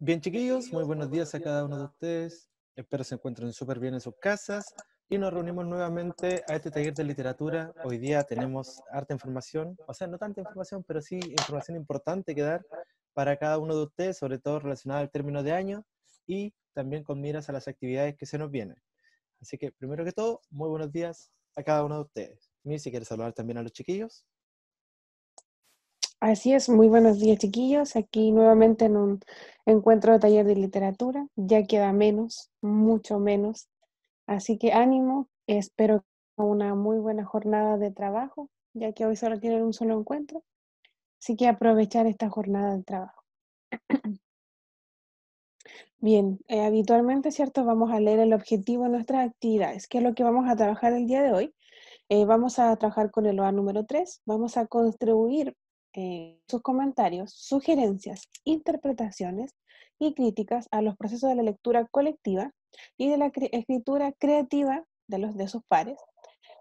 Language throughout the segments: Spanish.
Bien, chiquillos, muy buenos días a cada uno de ustedes. Espero se encuentren súper bien en sus casas y nos reunimos nuevamente a este taller de literatura. Hoy día tenemos harta información, o sea, no tanta información, pero sí información importante que dar para cada uno de ustedes, sobre todo relacionada al término de año y también con miras a las actividades que se nos vienen. Así que, primero que todo, muy buenos días a cada uno de ustedes. Mir, si quieres saludar también a los chiquillos. Así es, muy buenos días chiquillos, aquí nuevamente en un encuentro de taller de literatura, ya queda menos, mucho menos, así que ánimo, espero una muy buena jornada de trabajo, ya que hoy solo tienen un solo encuentro, así que aprovechar esta jornada de trabajo. Bien, eh, habitualmente, ¿cierto? Vamos a leer el objetivo de nuestras actividades, que es lo que vamos a trabajar el día de hoy. Eh, vamos a trabajar con el OA número 3, vamos a construir eh, sus comentarios, sugerencias, interpretaciones y críticas a los procesos de la lectura colectiva y de la escritura creativa de los de sus pares.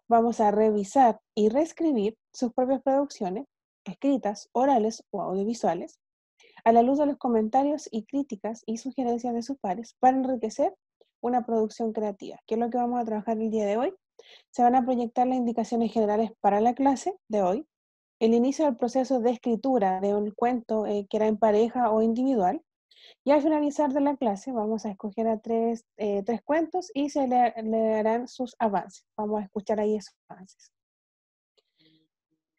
Vamos a revisar y reescribir sus propias producciones, escritas, orales o audiovisuales, a la luz de los comentarios y críticas y sugerencias de sus pares para enriquecer una producción creativa, que es lo que vamos a trabajar el día de hoy. Se van a proyectar las indicaciones generales para la clase de hoy, el inicio del proceso de escritura de un cuento eh, que era en pareja o individual. Y al finalizar de la clase vamos a escoger a tres, eh, cuentos y se le, darán sus avances. Vamos a escuchar ahí esos avances.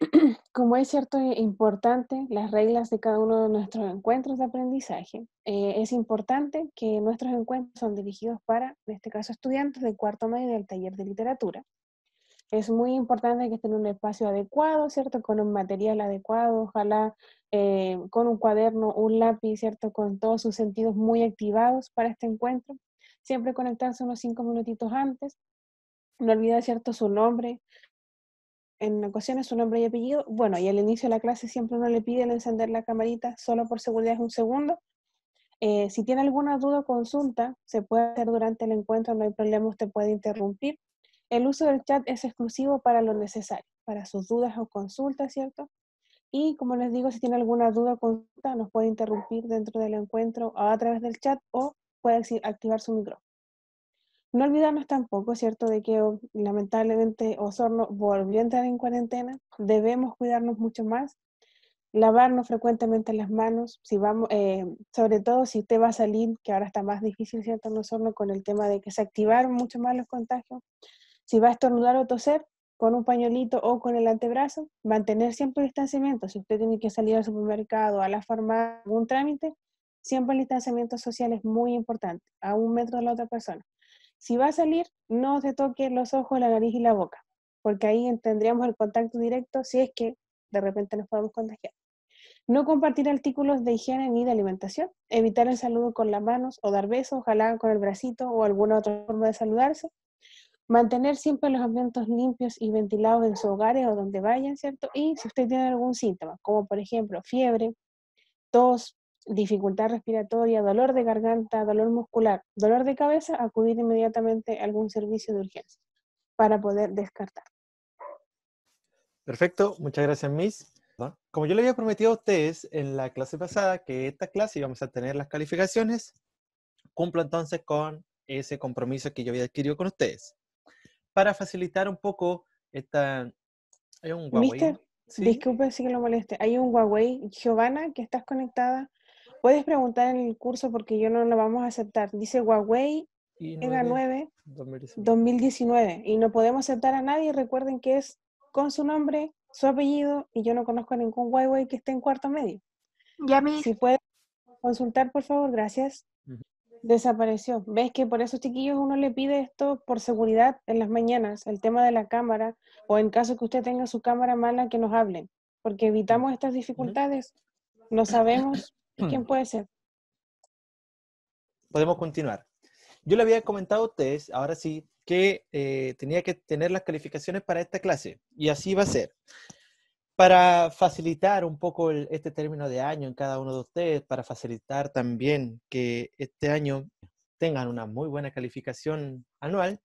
Como es cierto e importante las reglas de cada uno de nuestros encuentros de aprendizaje, eh, es importante que nuestros encuentros son dirigidos para, en este caso, estudiantes del cuarto medio del taller de literatura es muy importante que estén en un espacio adecuado, ¿cierto? Con un material adecuado, ojalá eh, con un cuaderno, un lápiz, ¿cierto? Con todos sus sentidos muy activados para este encuentro. Siempre conectarse unos cinco minutitos antes. No olvidar, ¿cierto? Su nombre. En ocasiones su nombre y apellido. Bueno, y al inicio de la clase siempre uno le piden encender la camarita, solo por seguridad es un segundo. Eh, si tiene alguna duda o consulta, se puede hacer durante el encuentro, no hay problema, usted puede interrumpir. El uso del chat es exclusivo para lo necesario, para sus dudas o consultas, ¿cierto? Y como les digo, si tiene alguna duda o consulta, nos puede interrumpir dentro del encuentro o a través del chat o puede activar su micrófono. No olvidarnos tampoco, ¿cierto?, de que lamentablemente Osorno volvió a entrar en cuarentena. Debemos cuidarnos mucho más, lavarnos frecuentemente las manos, si vamos, eh, sobre todo si usted va a salir, que ahora está más difícil, ¿cierto?, en Osorno con el tema de que se activaron mucho más los contagios. Si va a estornudar o toser, con un pañuelito o con el antebrazo, mantener siempre el distanciamiento. Si usted tiene que salir al supermercado, a la farmacia, algún trámite, siempre el distanciamiento social es muy importante, a un metro de la otra persona. Si va a salir, no se toque los ojos, la nariz y la boca, porque ahí tendríamos el contacto directo si es que de repente nos podemos contagiar. No compartir artículos de higiene ni de alimentación. Evitar el saludo con las manos o dar besos, ojalá con el bracito o alguna otra forma de saludarse. Mantener siempre los ambientes limpios y ventilados en sus hogares o donde vayan, ¿cierto? Y si usted tiene algún síntoma, como por ejemplo fiebre, tos, dificultad respiratoria, dolor de garganta, dolor muscular, dolor de cabeza, acudir inmediatamente a algún servicio de urgencia para poder descartar. Perfecto, muchas gracias, Miss. Como yo le había prometido a ustedes en la clase pasada que esta clase íbamos a tener las calificaciones, cumplo entonces con ese compromiso que yo había adquirido con ustedes para facilitar un poco esta... Hay un Huawei. Mister, disculpe si lo moleste. Hay un Huawei. Giovanna, que estás conectada, puedes preguntar en el curso porque yo no lo vamos a aceptar. Dice Huawei EGA 9 2019. Y no podemos aceptar a nadie. Recuerden que es con su nombre, su apellido, y yo no conozco a ningún Huawei que esté en cuarto medio. Ya, mí. Si puede consultar, por favor, gracias. Desapareció. ¿Ves que por esos chiquillos, uno le pide esto por seguridad en las mañanas, el tema de la cámara, o en caso que usted tenga su cámara mala, que nos hablen, porque evitamos estas dificultades. No sabemos quién puede ser. Podemos continuar. Yo le había comentado a ustedes, ahora sí, que eh, tenía que tener las calificaciones para esta clase, y así va a ser para facilitar un poco este término de año en cada uno de ustedes, para facilitar también que este año tengan una muy buena calificación anual,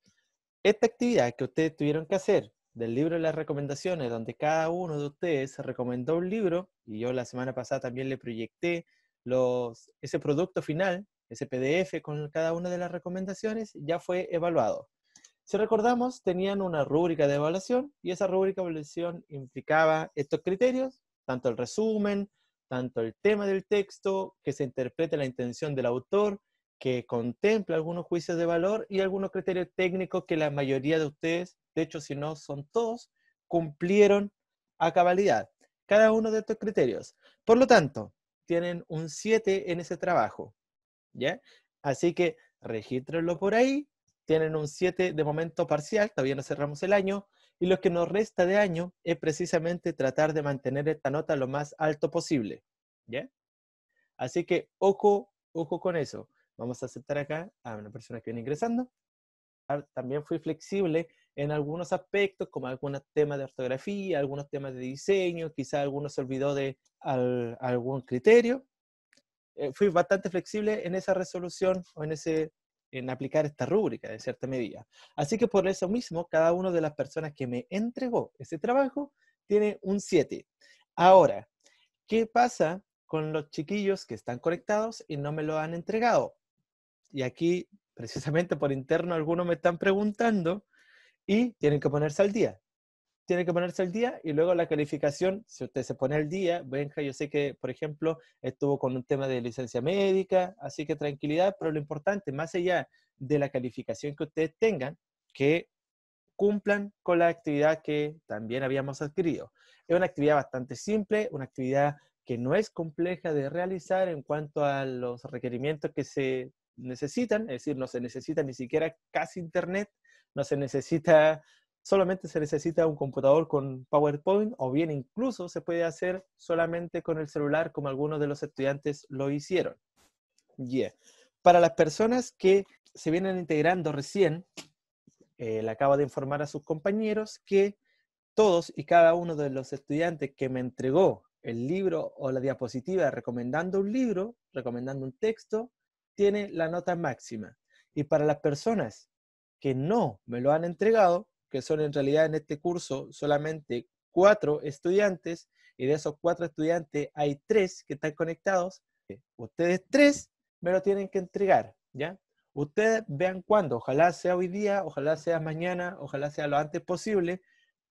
esta actividad que ustedes tuvieron que hacer del libro de las recomendaciones, donde cada uno de ustedes recomendó un libro, y yo la semana pasada también le proyecté ese producto final, ese PDF con cada una de las recomendaciones, ya fue evaluado. Si recordamos, tenían una rúbrica de evaluación y esa rúbrica de evaluación implicaba estos criterios, tanto el resumen, tanto el tema del texto, que se interprete la intención del autor, que contempla algunos juicios de valor y algunos criterios técnicos que la mayoría de ustedes, de hecho si no son todos, cumplieron a cabalidad cada uno de estos criterios. Por lo tanto, tienen un 7 en ese trabajo. ¿ya? Así que regístrenlo por ahí tienen un 7 de momento parcial, todavía no cerramos el año, y lo que nos resta de año es precisamente tratar de mantener esta nota lo más alto posible. ¿Ya? Así que ojo, ojo con eso. Vamos a aceptar acá a una persona que viene ingresando. Ah, también fui flexible en algunos aspectos, como algunos temas de ortografía, algunos temas de diseño, quizá algunos se olvidó de algún criterio. Eh, fui bastante flexible en esa resolución o en ese en aplicar esta rúbrica de cierta medida. Así que por eso mismo, cada una de las personas que me entregó ese trabajo tiene un 7. Ahora, ¿qué pasa con los chiquillos que están conectados y no me lo han entregado? Y aquí, precisamente por interno, algunos me están preguntando y tienen que ponerse al día tiene que ponerse al día y luego la calificación, si usted se pone al día, Benja, yo sé que, por ejemplo, estuvo con un tema de licencia médica, así que tranquilidad, pero lo importante, más allá de la calificación que ustedes tengan, que cumplan con la actividad que también habíamos adquirido. Es una actividad bastante simple, una actividad que no es compleja de realizar en cuanto a los requerimientos que se necesitan, es decir, no se necesita ni siquiera casi internet, no se necesita solamente se necesita un computador con PowerPoint o bien incluso se puede hacer solamente con el celular como algunos de los estudiantes lo hicieron. Para las personas que se vienen integrando recién, eh, le acabo de informar a sus compañeros que todos y cada uno de los estudiantes que me entregó el libro o la diapositiva recomendando un libro, recomendando un texto, tiene la nota máxima. Y para las personas que no me lo han entregado, que son en realidad en este curso solamente cuatro estudiantes, y de esos cuatro estudiantes hay tres que están conectados, ustedes tres me lo tienen que entregar, ¿ya? Ustedes vean cuándo, ojalá sea hoy día, ojalá sea mañana, ojalá sea lo antes posible,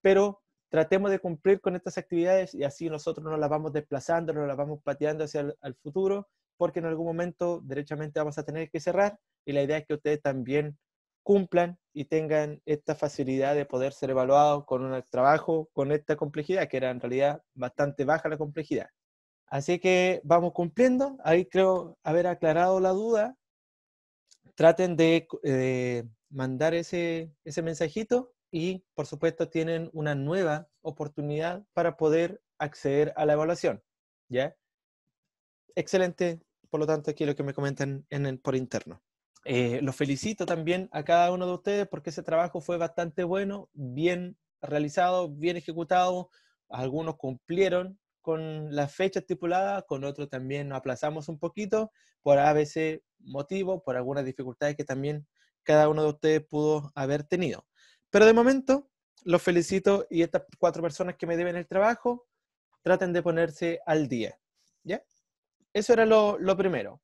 pero tratemos de cumplir con estas actividades y así nosotros no las vamos desplazando, no las vamos pateando hacia el futuro, porque en algún momento derechamente vamos a tener que cerrar y la idea es que ustedes también cumplan y tengan esta facilidad de poder ser evaluados con un trabajo con esta complejidad, que era en realidad bastante baja la complejidad. Así que vamos cumpliendo. Ahí creo haber aclarado la duda. Traten de, eh, mandar ese, mensajito y, por supuesto, tienen una nueva oportunidad para poder acceder a la evaluación. ¿Ya? Excelente. Por lo tanto, aquí lo que me comentan en por interno. Eh, los felicito también a cada uno de ustedes porque ese trabajo fue bastante bueno, bien realizado, bien ejecutado. Algunos cumplieron con la fecha estipulada, con otros también nos aplazamos un poquito por a veces motivo, por algunas dificultades que también cada uno de ustedes pudo haber tenido. Pero de momento, los felicito y estas cuatro personas que me deben el trabajo, traten de ponerse al día. ¿Ya? Eso era lo, lo primero.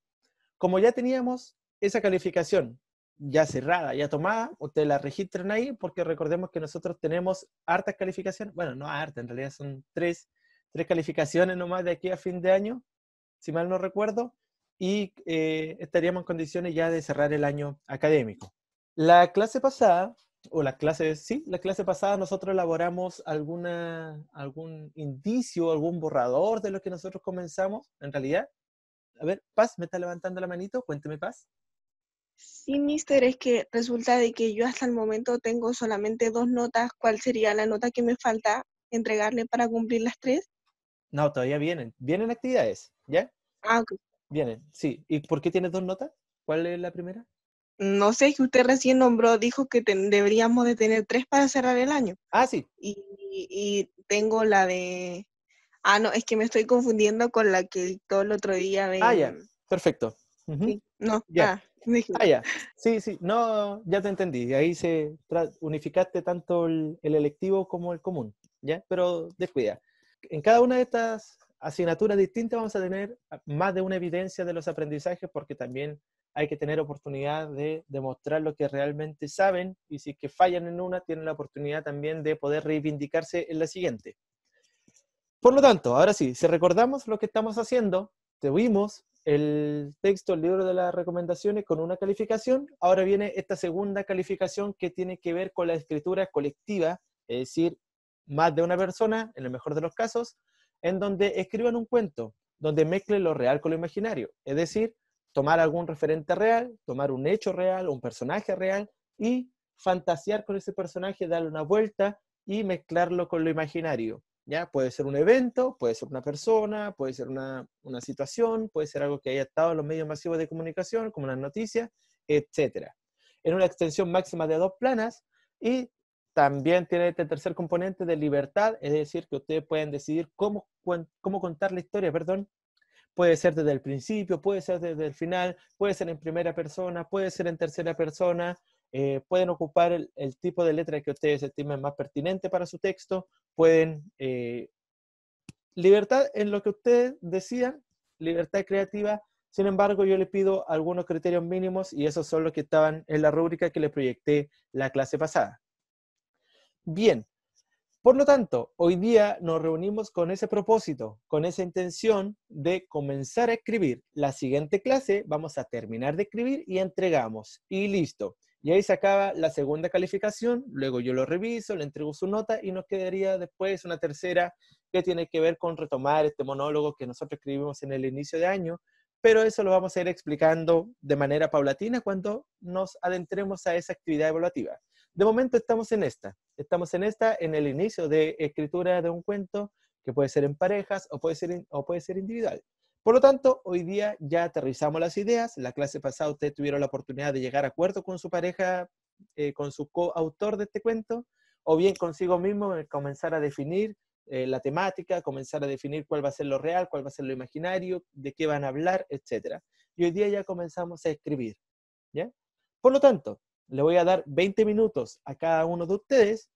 Como ya teníamos esa calificación ya cerrada, ya tomada, ustedes la registran ahí porque recordemos que nosotros tenemos hartas calificaciones, bueno, no hartas, en realidad son tres, tres calificaciones nomás de aquí a fin de año, si mal no recuerdo, y eh, estaríamos en condiciones ya de cerrar el año académico. La clase pasada, o la clase, sí, la clase pasada nosotros elaboramos alguna, algún indicio, algún borrador de lo que nosotros comenzamos, en realidad. A ver, Paz, me está levantando la manito, cuénteme Paz. Sí, mister, es que resulta de que yo hasta el momento tengo solamente dos notas. ¿Cuál sería la nota que me falta entregarle para cumplir las tres? No, todavía vienen. Vienen actividades, ¿ya? Ah, ok. Vienen, sí. ¿Y por qué tienes dos notas? ¿Cuál es la primera? No sé, que usted recién nombró, dijo que deberíamos de tener tres para cerrar el año. Ah, sí. Y, y, tengo la de... Ah, no, es que me estoy confundiendo con la que todo el otro día. Ah, ya. Perfecto. sí. No, ya. Ah, ya. Sí, sí. No, ya te entendí. Ahí se unificaste tanto el, electivo como el común, ¿ya? Pero descuida. En cada una de estas asignaturas distintas vamos a tener más de una evidencia de los aprendizajes porque también hay que tener oportunidad de demostrar lo que realmente saben y si que fallan en una, tienen la oportunidad también de poder reivindicarse en la siguiente. Por lo tanto, ahora sí, si recordamos lo que estamos haciendo, te tuvimos el texto, el libro de las recomendaciones con una calificación. Ahora viene esta segunda calificación que tiene que ver con la escritura colectiva, es decir, más de una persona, en el mejor de los casos, en donde escriban un cuento, donde mezclen lo real con lo imaginario. Es decir, tomar algún referente real, tomar un hecho real, un personaje real y fantasear con ese personaje, darle una vuelta y mezclarlo con lo imaginario. ¿ya? Puede ser un evento, puede ser una persona, puede ser una, una situación, puede ser algo que haya estado en los medios masivos de comunicación, como las noticias, etc. En una extensión máxima de dos planas y también tiene este tercer componente de libertad, es decir, que ustedes pueden decidir cómo, cómo contar la historia, perdón. Puede ser desde el principio, puede ser desde el final, puede ser en primera persona, puede ser en tercera persona, eh, pueden ocupar el, tipo de letra que ustedes estimen más pertinente para su texto. Pueden... Eh, libertad en lo que ustedes decían, libertad creativa. Sin embargo, yo le pido algunos criterios mínimos y esos son los que estaban en la rúbrica que le proyecté la clase pasada. Bien, por lo tanto, hoy día nos reunimos con ese propósito, con esa intención de comenzar a escribir. La siguiente clase vamos a terminar de escribir y entregamos. Y listo. Y ahí se acaba la segunda calificación, luego yo lo reviso, le entrego su nota y nos quedaría después una tercera que tiene que ver con retomar este monólogo que nosotros escribimos en el inicio de año, pero eso lo vamos a ir explicando de manera paulatina cuando nos adentremos a esa actividad evaluativa de momento estamos en esta. Estamos en esta, en el inicio de escritura de un cuento, que puede ser en parejas o puede ser, o puede ser individual. Por lo tanto, hoy día ya aterrizamos las ideas. La clase pasada ustedes tuvieron la oportunidad de llegar a acuerdo con su pareja, eh, con su coautor de este cuento, o bien consigo mismo eh, comenzar a definir eh, la temática, comenzar a definir cuál va a ser lo real, cuál va a ser lo imaginario, de qué van a hablar, etc. Y hoy día ya comenzamos a escribir. ¿ya? Por lo tanto, le voy a dar 20 minutos a cada uno de ustedes,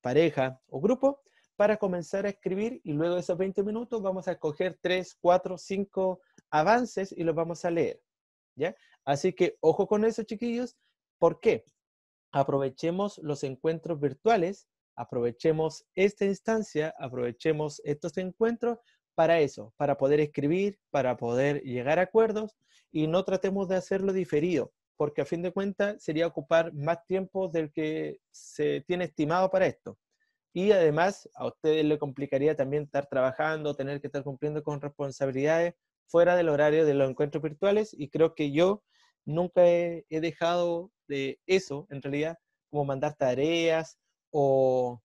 pareja o grupo, para comenzar a escribir y luego de esos 20 minutos vamos a coger 3, 4, 5 avances y los vamos a leer. ¿ya? Así que ojo con eso, chiquillos. ¿Por qué? Aprovechemos los encuentros virtuales, aprovechemos esta instancia, aprovechemos estos encuentros para eso, para poder escribir, para poder llegar a acuerdos y no tratemos de hacerlo diferido porque a fin de cuentas sería ocupar más tiempo del que se tiene estimado para esto. Y además a ustedes le complicaría también estar trabajando, tener que estar cumpliendo con responsabilidades fuera del horario de los encuentros virtuales y creo que yo nunca he, dejado de eso, en realidad, como mandar tareas o,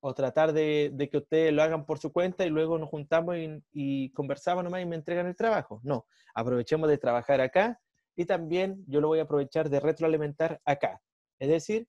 o tratar de, que ustedes lo hagan por su cuenta y luego nos juntamos y, y, conversamos nomás y me entregan el trabajo. No, aprovechemos de trabajar acá y también yo lo voy a aprovechar de retroalimentar acá. Es decir,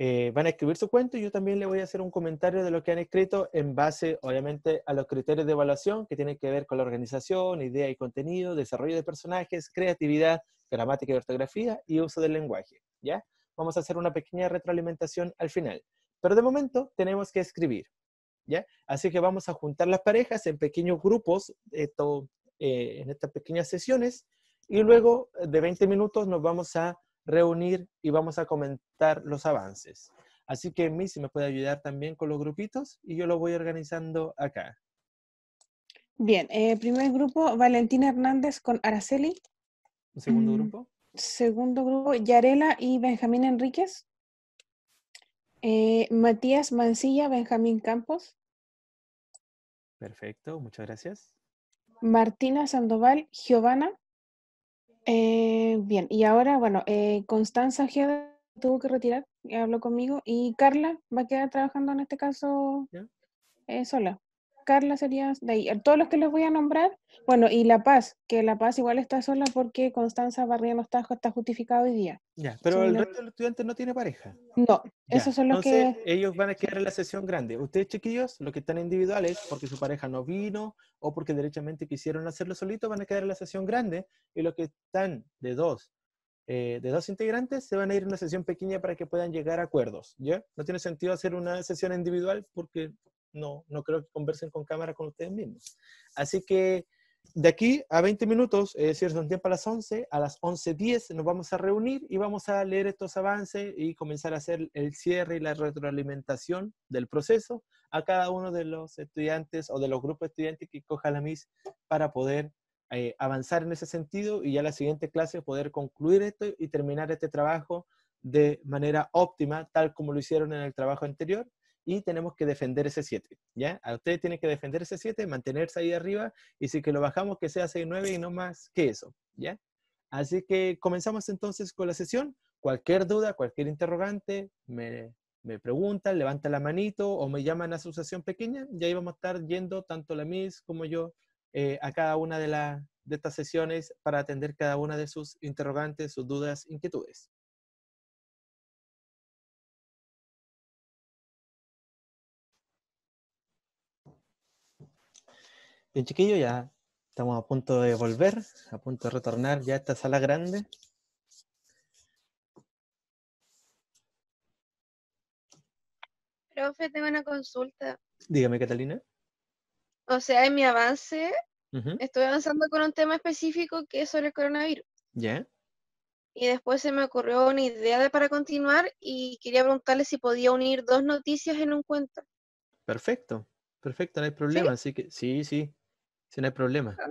eh, van a escribir su cuento y yo también le voy a hacer un comentario de lo que han escrito en base, obviamente, a los criterios de evaluación que tienen que ver con la organización, idea y contenido, desarrollo de personajes, creatividad, gramática y ortografía y uso del lenguaje. ¿Ya? Vamos a hacer una pequeña retroalimentación al final. Pero de momento tenemos que escribir. ¿Ya? Así que vamos a juntar las parejas en pequeños grupos, eh, en estas pequeñas sesiones, y luego eh, de 20 minutos nos vamos a reunir y vamos a comentar los avances. Así que mí si me puede ayudar también con los grupitos y yo lo voy organizando acá. Bien, eh, primer grupo, Valentina Hernández con Araceli. Segundo mm, grupo. Segundo grupo, Yarela y Benjamín Enríquez. Eh, Matías Mancilla, Benjamín Campos. Perfecto, muchas gracias. Martina Sandoval, Giovanna. Eh, bien, y ahora, bueno, eh, Constanza Ojeda tuvo que retirar, eh, habló conmigo, y Carla va a quedar trabajando en este caso sola. Carla sería de ahí. Todos los que les voy a nombrar, bueno, y La Paz, que La Paz igual está sola porque Constanza los está, está justificado hoy día. Ya, pero el resto de los estudiantes no tiene pareja. No, eso esos son los que... Ellos van a quedar en la sesión grande. Ustedes, chiquillos, los que están individuales, porque su pareja no vino o porque derechamente quisieron hacerlo solito, van a quedar en la sesión grande. Y los que están de dos eh, de dos integrantes se van a ir en una sesión pequeña para que puedan llegar a acuerdos. ¿ya? No tiene sentido hacer una sesión individual porque no, no creo que conversen con cámara con ustedes mismos. Así que de aquí a 20 minutos, es decir, son tiempo a las 11, a las 11.10 nos vamos a reunir y vamos a leer estos avances y comenzar a hacer el cierre y la retroalimentación del proceso a cada uno de los estudiantes o de los grupos de estudiantes que coja la MIS para poder eh, avanzar en ese sentido y ya la siguiente clase poder concluir esto y terminar este trabajo de manera óptima, tal como lo hicieron en el trabajo anterior, y tenemos que defender ese 7, ¿ya? ustedes tienen que defender ese 7, mantenerse ahí arriba, y si que lo bajamos que sea 6-9 y no más que eso, ¿ya? Así que comenzamos entonces con la sesión. Cualquier duda, cualquier interrogante, me, me levanta la manito o me llaman a su sesión pequeña ya ahí a estar yendo tanto la mis como yo eh, a cada una de, de estas sesiones para atender cada una de sus interrogantes, sus dudas, inquietudes. Bien, chiquillo, ya estamos a punto de volver, a punto de retornar ya a esta sala grande. Profe, tengo una consulta. Dígame, Catalina. O sea, en mi avance, estoy avanzando con un tema específico que es sobre el coronavirus. ¿Ya? Y después se me ocurrió una idea de para continuar y quería preguntarle si podía unir dos noticias en un cuento. Perfecto. Perfecto, no hay problema. ¿Sí? Así que sí, sí, sí, no hay problema. Ah,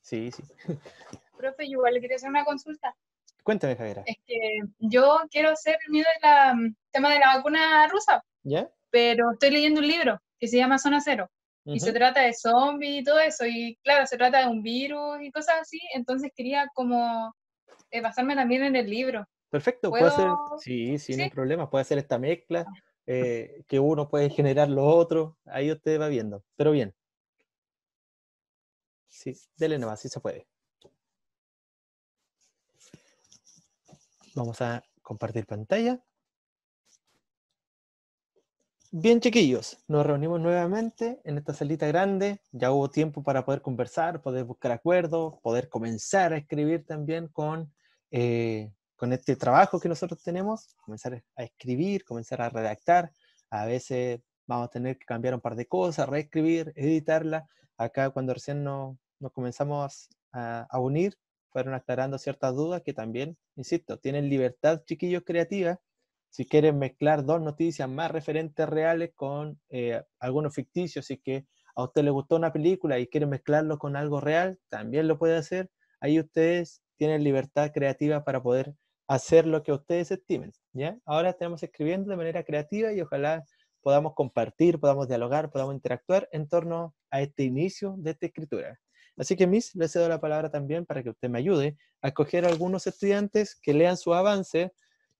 sí, sí. Profe, yo igual le quería hacer una consulta. Cuéntame, Javiera. Es que yo quiero hacer el miedo del mm, tema de la vacuna rusa. ¿Ya? Pero estoy leyendo un libro que se llama Zona Cero. Y se trata de zombies y todo eso. Y claro, se trata de un virus y cosas así. Entonces quería como eh, basarme también en el libro. Perfecto, puede hacer, sí, sin ¿Sí? no problema, puede hacer esta mezcla, ah. Eh, que uno puede generar lo otro, ahí usted va viendo, pero bien. Sí, dele nomás, si se puede. Vamos a compartir pantalla. Bien, chiquillos, nos reunimos nuevamente en esta salita grande. Ya hubo tiempo para poder conversar, poder buscar acuerdos, poder comenzar a escribir también con eh, con este trabajo que nosotros tenemos, comenzar a escribir, comenzar a redactar. A veces vamos a tener que cambiar un par de cosas, reescribir, editarla. Acá cuando recién nos, comenzamos a, unir, fueron aclarando ciertas dudas que también, insisto, tienen libertad chiquillos creativa. Si quieren mezclar dos noticias más referentes reales con eh, algunos ficticios, si que a usted le gustó una película y quiere mezclarlo con algo real, también lo puede hacer. Ahí ustedes tienen libertad creativa para poder hacer lo que ustedes estimen. ¿ya? Ahora estamos escribiendo de manera creativa y ojalá podamos compartir, podamos dialogar, podamos interactuar en torno a este inicio de esta escritura. Así que, Miss, le cedo la palabra también para que usted me ayude a escoger algunos estudiantes que lean su avance.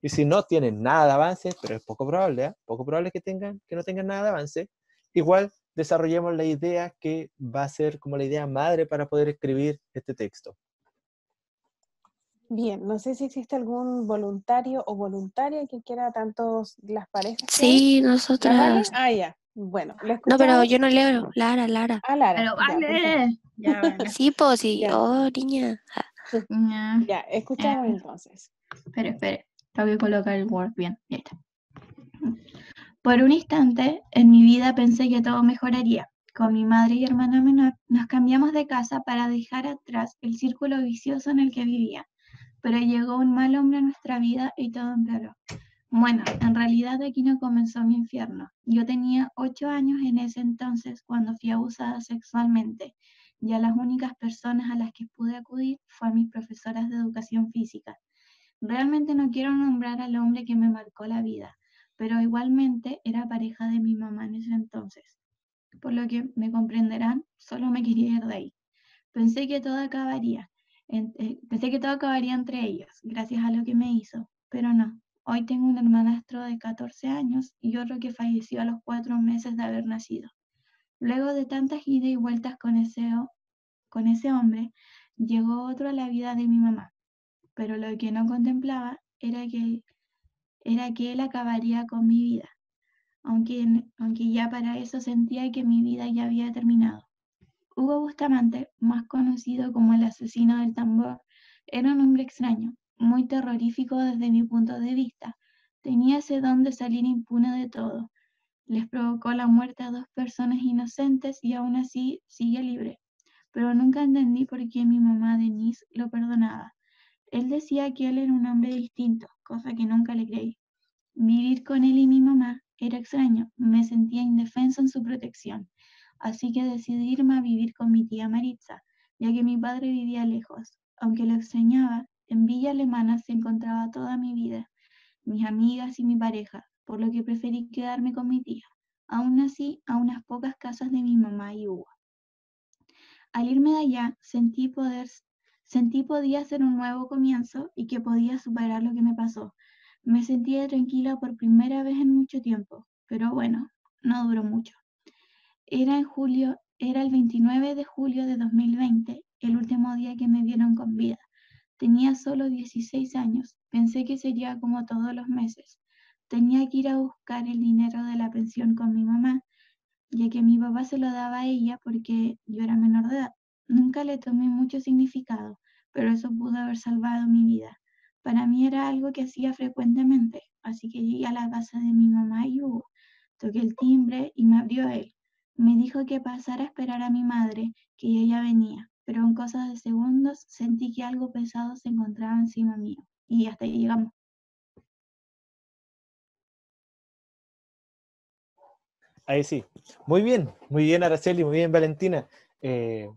Y si no tienen nada de avance, pero es poco probable, ¿eh? poco probable que, tengan, que no tengan nada de avance, igual desarrollemos la idea que va a ser como la idea madre para poder escribir este texto. Bien, no sé si existe algún voluntario o voluntaria que quiera tanto las parejas. Sí, nosotras. Ah, ya. Bueno, No, pero yo no leo. Lara, Lara. Ah, Lara. Pero, vale. Sí, pues sí. Oh, niña. Ya, escuchamos eh, entonces. Espera, espera. Tengo que colocar el Word bien. Por un instante, en mi vida pensé que todo mejoraría. Con mi madre y hermana menor nos cambiamos de casa para dejar atrás el círculo vicioso en el que vivía pero llegó un mal hombre a nuestra vida y todo empeoró. Bueno, en realidad aquí no comenzó mi infierno. Yo tenía ocho años en ese entonces cuando fui abusada sexualmente. Ya las únicas personas a las que pude acudir fue a mis profesoras de educación física. Realmente no quiero nombrar al hombre que me marcó la vida, pero igualmente era pareja de mi mamá en ese entonces. Por lo que me comprenderán, solo me quería ir de ahí. Pensé que todo acabaría, eh, pensé que todo acabaría entre ellos, gracias a lo que me hizo, pero no. Hoy tengo un hermanastro de 14 años y otro que falleció a los cuatro meses de haber nacido. Luego de tantas idas y vueltas con ese, con ese hombre, llegó otro a la vida de mi mamá, pero lo que no contemplaba era que, era que él acabaría con mi vida, aunque, aunque ya para eso sentía que mi vida ya había terminado. Hugo Bustamante, más conocido como el asesino del tambor, era un hombre extraño, muy terrorífico desde mi punto de vista. Tenía ese don de salir impune de todo. Les provocó la muerte a dos personas inocentes y aún así sigue libre. Pero nunca entendí por qué mi mamá Denise lo perdonaba. Él decía que él era un hombre distinto, cosa que nunca le creí. Vivir con él y mi mamá era extraño, me sentía indefenso en su protección así que decidí irme a vivir con mi tía Maritza, ya que mi padre vivía lejos. Aunque lo extrañaba, en Villa Alemana se encontraba toda mi vida, mis amigas y mi pareja, por lo que preferí quedarme con mi tía, aún así a unas pocas casas de mi mamá y Uva. Al irme de allá, sentí poder Sentí podía hacer un nuevo comienzo y que podía superar lo que me pasó. Me sentía tranquila por primera vez en mucho tiempo, pero bueno, no duró mucho. Era en julio, era el 29 de julio de 2020, el último día que me dieron con vida. Tenía solo 16 años. Pensé que sería como todos los meses. Tenía que ir a buscar el dinero de la pensión con mi mamá, ya que mi papá se lo daba a ella porque yo era menor de edad. Nunca le tomé mucho significado, pero eso pudo haber salvado mi vida. Para mí era algo que hacía frecuentemente, así que llegué a la casa de mi mamá y uh, Toqué el timbre y me abrió él. Me dijo que pasara a esperar a mi madre, que ella venía, pero en cosas de segundos sentí que algo pesado se encontraba encima mío. Y hasta ahí llegamos. Ahí sí. Muy bien, muy bien Araceli, muy bien Valentina. Eh,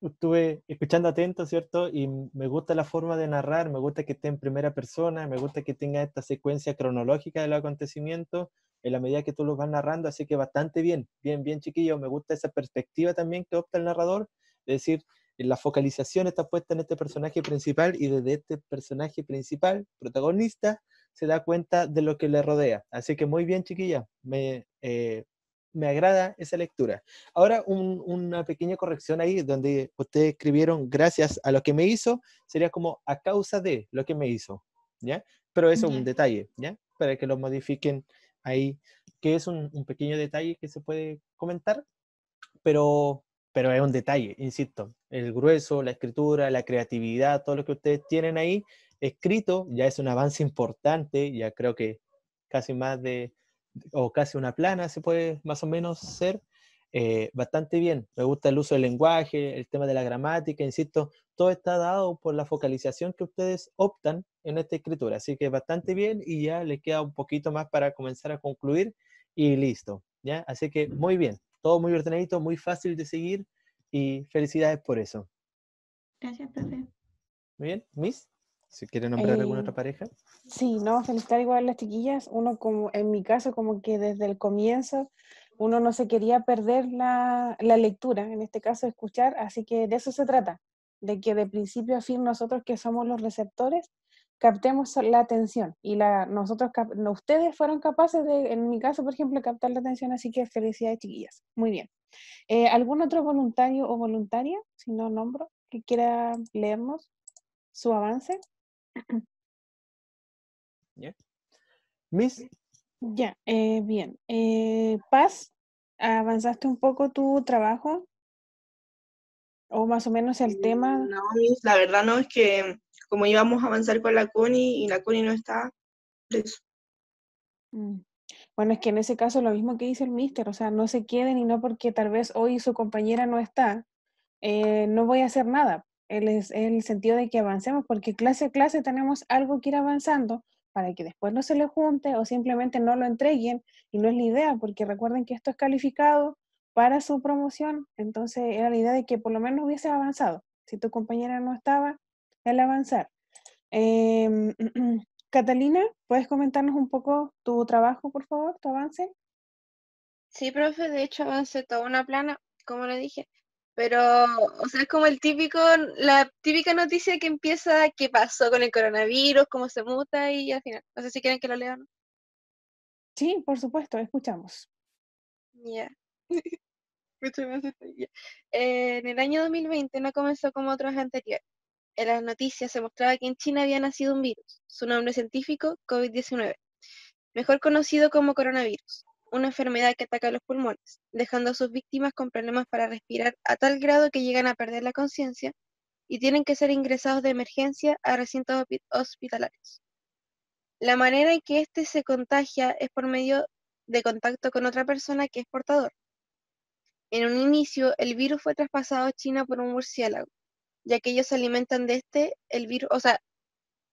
estuve escuchando atento, ¿cierto? Y me gusta la forma de narrar, me gusta que esté en primera persona, me gusta que tenga esta secuencia cronológica del acontecimiento, en la medida que tú los vas narrando, así que bastante bien, bien, bien chiquillo, me gusta esa perspectiva también que opta el narrador, es decir, eh, la focalización está puesta en este personaje principal y desde este personaje principal, protagonista, se da cuenta de lo que le rodea. Así que muy bien, chiquilla, me, eh, me agrada esa lectura. Ahora, una pequeña corrección ahí, donde ustedes escribieron gracias a lo que me hizo, sería como a causa de lo que me hizo, ¿ya? Pero eso es un detalle, ¿ya? Para que lo modifiquen ahí, que es un, pequeño detalle que se puede comentar, pero, pero es un detalle, insisto. El grueso, la escritura, la creatividad, todo lo que ustedes tienen ahí escrito, ya es un avance importante, ya creo que casi más de o casi una plana, se puede más o menos ser eh, bastante bien. Me gusta el uso del lenguaje, el tema de la gramática, insisto, todo está dado por la focalización que ustedes optan en esta escritura. Así que bastante bien y ya le queda un poquito más para comenzar a concluir y listo. ¿ya? Así que muy bien, todo muy ordenadito, muy fácil de seguir y felicidades por eso. Gracias, profe. Muy bien, Miss. Si quiere nombrar alguna eh, otra pareja. Sí, no, felicitar igual a las chiquillas. Uno como, en mi caso, como que desde el comienzo, uno no se quería perder la, lectura, en este caso escuchar, así que de eso se trata, de que de principio a fin nosotros que somos los receptores, captemos la atención y la, nosotros, ustedes fueron capaces de, en mi caso, por ejemplo, captar la atención, así que felicidades chiquillas. Muy bien. Eh, ¿Algún otro voluntario o voluntaria, si no nombro, que quiera leernos su avance? ¿Ya? Miss. Ya, eh, bien. Eh, Paz, ¿avanzaste un poco tu trabajo? ¿O más o menos el tema? Mm, no, Miss, la verdad no, es que como íbamos a avanzar con la Connie y la Connie no está, pues. mm. Bueno, es que en ese caso lo mismo que dice el mister, o sea, no se queden y no porque tal vez hoy su compañera no está, eh, no voy a hacer nada el, sentido de que avancemos, porque clase a clase tenemos algo que ir avanzando para que después no se le junte o simplemente no lo entreguen y no es la idea, porque recuerden que esto es calificado para su promoción, entonces era la idea de que por lo menos hubiese avanzado. Si tu compañera no estaba, el avanzar. Em, Catalina, ¿puedes comentarnos un poco tu trabajo, por favor, tu avance? Sí, profe, de hecho avancé toda una plana, como le dije. Pero, o sea, es como el típico, la típica noticia que empieza qué pasó con el coronavirus, cómo se muta y al final. No sé si quieren que lo lean Sí, por supuesto, escuchamos. Ya. en el año 2020 no comenzó como otros anteriores. En las noticias se mostraba que en China había nacido un virus, su nombre científico COVID-19, mejor conocido como coronavirus una enfermedad que ataca los pulmones, dejando a sus víctimas con problemas para respirar a tal grado que llegan a perder la conciencia y tienen que ser ingresados de emergencia a recintos hospitalarios. La manera en que este se contagia es por medio de contacto con otra persona que es portador. En un inicio, el virus fue traspasado a China por un murciélago, ya que ellos se alimentan de este, el virus, o sea,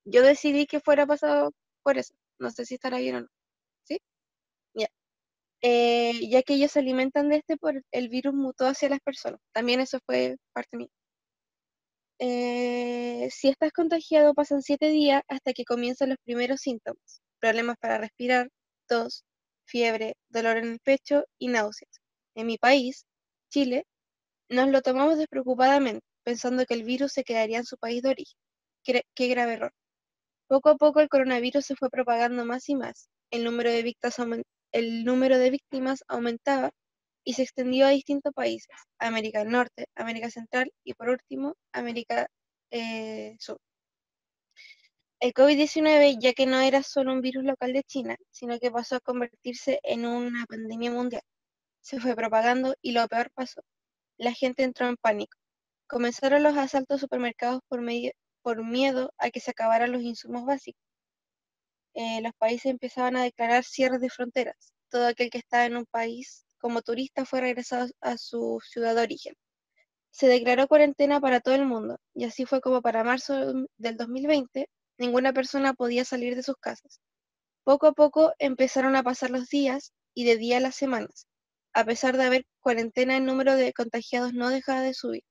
yo decidí que fuera pasado por eso, no sé si estará bien o no. Eh, ya que ellos se alimentan de este por el virus mutó hacia las personas. También eso fue parte mía. Eh, si estás contagiado, pasan siete días hasta que comienzan los primeros síntomas. Problemas para respirar, tos, fiebre, dolor en el pecho y náuseas. En mi país, Chile, nos lo tomamos despreocupadamente, pensando que el virus se quedaría en su país de origen. Qué, grave error. Poco a poco el coronavirus se fue propagando más y más. El número de víctimas, aumentó el número de víctimas aumentaba y se extendió a distintos países, América del Norte, América Central y por último América eh, Sur. El COVID-19, ya que no era solo un virus local de China, sino que pasó a convertirse en una pandemia mundial, se fue propagando y lo peor pasó. La gente entró en pánico. Comenzaron los asaltos a supermercados por miedo a que se acabaran los insumos básicos. Eh, los países empezaban a declarar cierres de fronteras. Todo aquel que estaba en un país como turista fue regresado a su ciudad de origen. Se declaró cuarentena para todo el mundo y así fue como para marzo del 2020 ninguna persona podía salir de sus casas. Poco a poco empezaron a pasar los días y de día a las semanas. A pesar de haber cuarentena, el número de contagiados no dejaba de subir.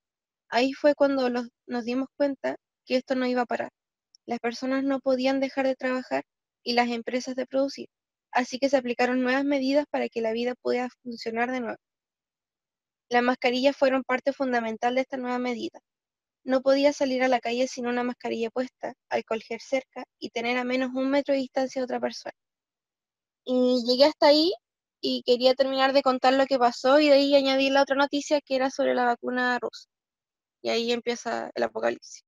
Ahí fue cuando nos dimos cuenta que esto no iba a parar. Las personas no podían dejar de trabajar y las empresas de producir, así que se aplicaron nuevas medidas para que la vida pudiera funcionar de nuevo. Las mascarillas fueron parte fundamental de esta nueva medida. No podía salir a la calle sin una mascarilla puesta, al cerca y tener a menos un metro de distancia a otra persona. Y llegué hasta ahí y quería terminar de contar lo que pasó y de ahí añadir la otra noticia que era sobre la vacuna rusa. Y ahí empieza el apocalipsis.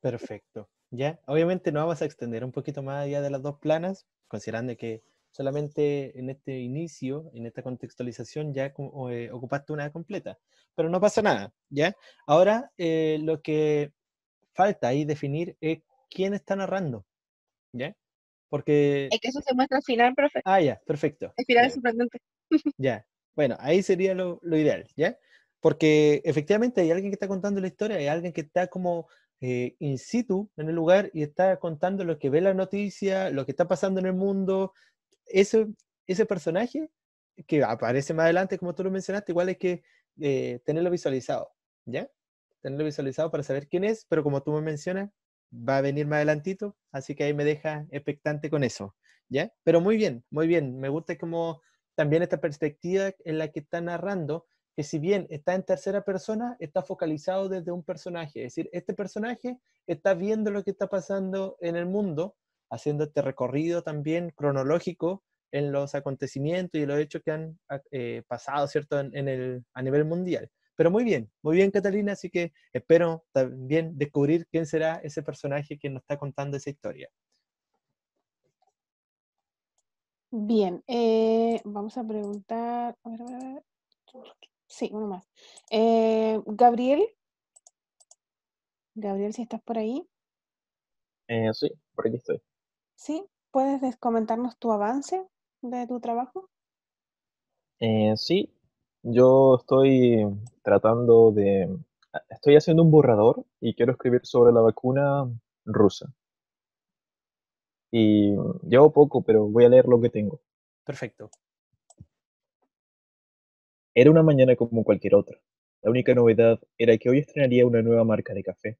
Perfecto. ¿ya? Obviamente nos vamos a extender un poquito más allá de las dos planas, considerando que solamente en este inicio, en esta contextualización, ya eh, ocupaste una completa. Pero no pasa nada, ¿ya? Ahora eh, lo que falta ahí definir es quién está narrando, ¿ya? Porque... Es que eso se muestra al final, profe. Ah, ya, perfecto. El final es sorprendente. Ya, bueno, ahí sería lo, lo ideal, ¿ya? Porque efectivamente hay alguien que está contando la historia, hay alguien que está como eh, in situ en el lugar y está contando lo que ve la noticia, lo que está pasando en el mundo. Ese, ese personaje que aparece más adelante, como tú lo mencionaste, igual es que eh, tenerlo visualizado, ¿ya? Tenerlo visualizado para saber quién es, pero como tú me mencionas, va a venir más adelantito, así que ahí me deja expectante con eso, ¿ya? Pero muy bien, muy bien, me gusta como también esta perspectiva en la que está narrando, si bien está en tercera persona, está focalizado desde un personaje. Es decir, este personaje está viendo lo que está pasando en el mundo, haciendo este recorrido también cronológico en los acontecimientos y los hechos que han ah, eh, pasado, ¿cierto?, a nivel mundial. Pero muy bien, muy bien Catalina, así que espero también descubrir quién será ese personaje que nos está contando esa historia. Bien, eh, vamos a preguntar, a ver, Sí, uno más. Eh, Gabriel. Gabriel, si estás por ahí. Eh, sí, por aquí estoy. Sí, ¿puedes comentarnos tu avance de tu trabajo? Eh, sí, yo estoy tratando de... Ah, estoy haciendo un borrador y quiero escribir sobre la vacuna rusa. Y llevo poco, pero voy a leer lo que tengo. Perfecto. Era una mañana como cualquier otra. La única novedad era que hoy estrenaría una nueva marca de café.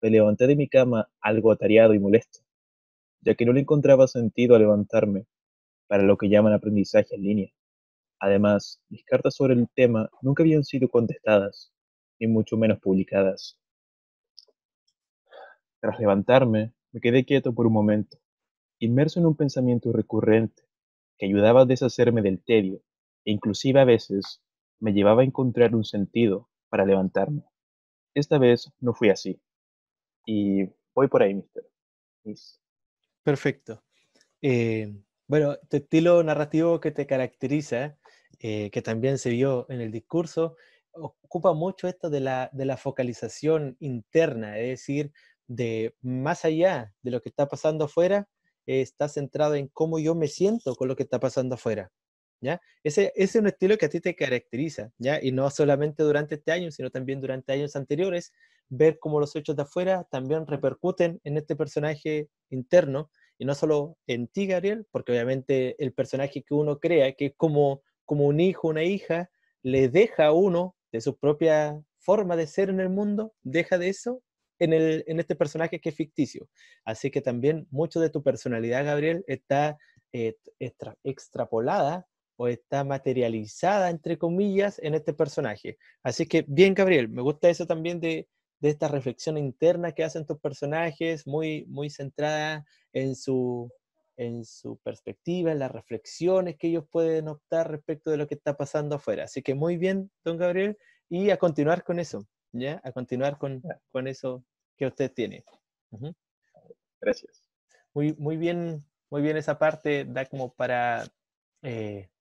Me levanté de mi cama algo atareado y molesto, ya que no le encontraba sentido a levantarme para lo que llaman aprendizaje en línea. Además, mis cartas sobre el tema nunca habían sido contestadas, ni mucho menos publicadas. Tras levantarme, me quedé quieto por un momento, inmerso en un pensamiento recurrente que ayudaba a deshacerme del tedio Inclusive a veces me llevaba a encontrar un sentido para levantarme. Esta vez no fui así. Y voy por ahí, mister. Perfecto. Eh, bueno, tu estilo narrativo que te caracteriza, eh, que también se vio en el discurso, ocupa mucho esto de la, focalización interna, es decir, de más allá de lo que está pasando afuera, está centrado en cómo yo me siento con lo que está pasando afuera. Ese, ese, es un estilo que a ti te caracteriza, ¿ya? Y no solamente durante este año, sino también durante años anteriores, ver cómo los hechos de afuera también repercuten en este personaje interno, y no solo en ti, Gabriel, porque obviamente el personaje que uno crea, que es como, como un hijo, una hija, le deja a uno de su propia forma de ser en el mundo, deja de eso en, el, en este personaje que es ficticio. Así que también mucho de tu personalidad, Gabriel, está eh, extrapolada está materializada, entre comillas, en este personaje. Así que bien, Gabriel, me gusta eso también de, esta reflexión interna que hacen tus personajes, muy, muy centrada en su, en su perspectiva, en las reflexiones que ellos pueden optar respecto de lo que está pasando afuera. Así que muy bien, don Gabriel, y a continuar con eso, ¿ya? A continuar con, eso que usted tiene. Gracias. Muy, muy, bien, muy bien esa parte, da como para eh,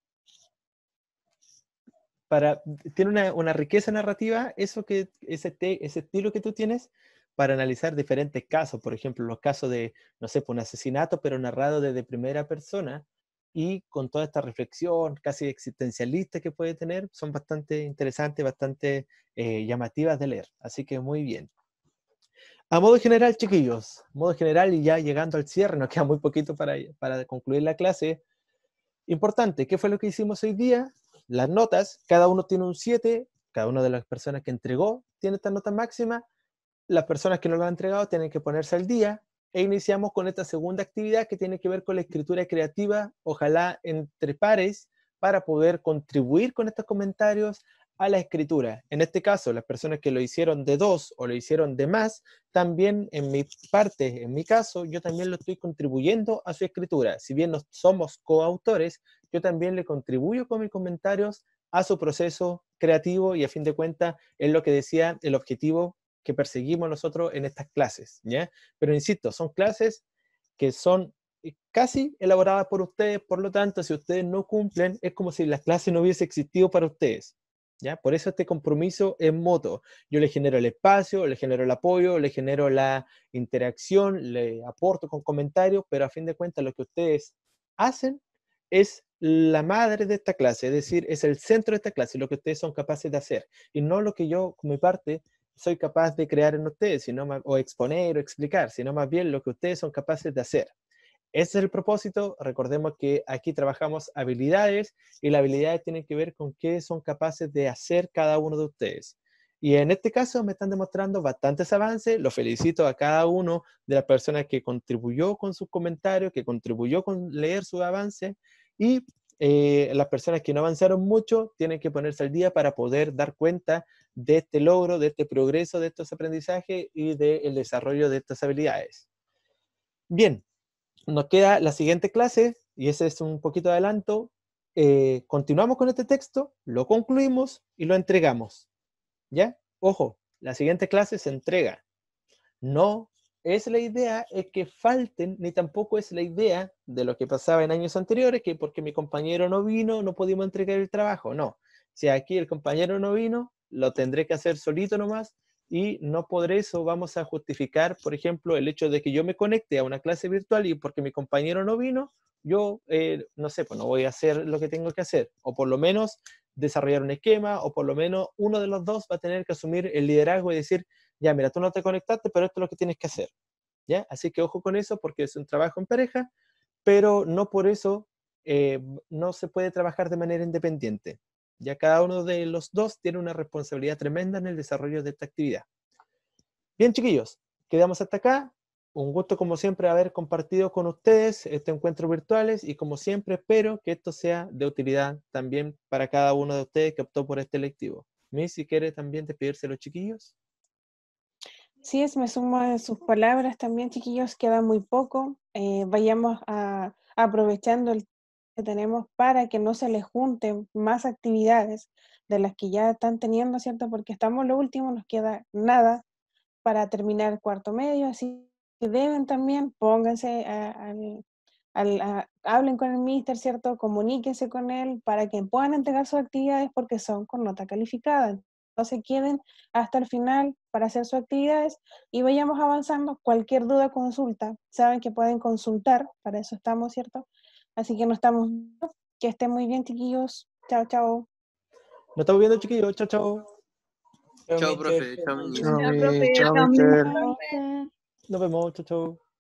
tiene una, riqueza narrativa, eso que, ese, estilo que tú tienes, para analizar diferentes casos, por ejemplo, los casos de, no sé, pues, un asesinato, pero narrado desde primera persona y con toda esta reflexión casi existencialista que puede tener, son bastante interesantes, bastante eh, llamativas de leer. Así que muy bien. A modo general, chiquillos, modo general y ya llegando al cierre, nos queda muy poquito para, para concluir la clase. Importante, ¿qué fue lo que hicimos hoy día? las notas, cada uno tiene un 7, cada una de las personas que entregó tiene esta nota máxima, las personas que no lo han entregado tienen que ponerse al día e iniciamos con esta segunda actividad que tiene que ver con la escritura creativa, ojalá entre pares, para poder contribuir con estos comentarios, a la escritura. En este caso, las personas que lo hicieron de dos o lo hicieron de más, también en mi parte, en mi caso, yo también lo estoy contribuyendo a su escritura. Si bien no somos coautores, yo también le contribuyo con mis comentarios a su proceso creativo y a fin de cuentas es lo que decía el objetivo que perseguimos nosotros en estas clases, ¿ya? Pero insisto, son clases que son eh, casi elaboradas por ustedes, por lo tanto, si ustedes no cumplen, es como si la clase no hubiese existido para ustedes. Por eso este compromiso es modo. Yo le genero el espacio, le genero el apoyo, le genero la interacción, le aporto con comentarios, pero a fin de cuentas lo que ustedes hacen es la madre de esta clase, es decir, es el centro de esta clase, lo que ustedes son capaces de hacer, y no lo que yo, con mi parte, soy capaz de crear en ustedes, sino o exponer o explicar, sino más bien lo que ustedes son capaces de hacer. Ese es el propósito. Recordemos que aquí trabajamos habilidades y las habilidades tienen que ver con qué son capaces de hacer cada uno de ustedes. Y en este caso me están demostrando bastantes avances. Los felicito a cada uno de las personas que contribuyó con sus comentarios, que contribuyó con leer sus avances. Y eh, las personas que no avanzaron mucho tienen que ponerse al día para poder dar cuenta de este logro, de este progreso, de estos aprendizajes y del desarrollo de estas habilidades. Bien, nos queda la siguiente clase, y ese es un poquito de adelanto. Eh, continuamos con este texto, lo concluimos y lo entregamos. ¿Ya? Ojo, la siguiente clase se entrega. No es la idea es que falten, ni tampoco es la idea de lo que pasaba en años anteriores, que porque mi compañero no vino, no pudimos entregar el trabajo. No. Si aquí el compañero no vino, lo tendré que hacer solito nomás y no por eso vamos a justificar, por ejemplo, el hecho de que yo me conecte a una clase virtual y porque mi compañero no vino, yo, eh, no sé, pues no voy a hacer lo que tengo que hacer, o por lo menos desarrollar un esquema, o por lo menos uno de los dos va a tener que asumir el liderazgo y decir, ya, mira, tú no te conectaste, pero esto es lo que tienes que hacer. ¿Ya? Así que ojo con eso porque es un trabajo en pareja, pero no por eso eh, no se puede trabajar de manera independiente ya cada uno de los dos tiene una responsabilidad tremenda en el desarrollo de esta actividad. Bien, chiquillos, quedamos hasta acá. Un gusto, como siempre, haber compartido con ustedes este encuentro virtuales y, como siempre, espero que esto sea de utilidad también para cada uno de ustedes que optó por este electivo. Miss, si quiere también despedirse los chiquillos. Sí, es, me sumo a sus palabras también, chiquillos, queda muy poco. Eh, vayamos a, aprovechando el que tenemos para que no se les junten más actividades de las que ya están teniendo, ¿cierto? Porque estamos lo último, nos queda nada para terminar cuarto medio, así que deben también, pónganse hablen con el míster, ¿cierto? Comuníquense con él para que puedan entregar sus actividades porque son con nota calificada. No se queden hasta el final para hacer sus actividades y vayamos avanzando. Cualquier duda, consulta. Saben que pueden consultar, para eso estamos, ¿cierto? Así que nos estamos. Que estén muy bien, chiquillos. Chao, chao. Nos estamos viendo, chiquillos. Chao, chao. Chao, profe. Chao, profe. Chao, Nos vemos. Chao, chao.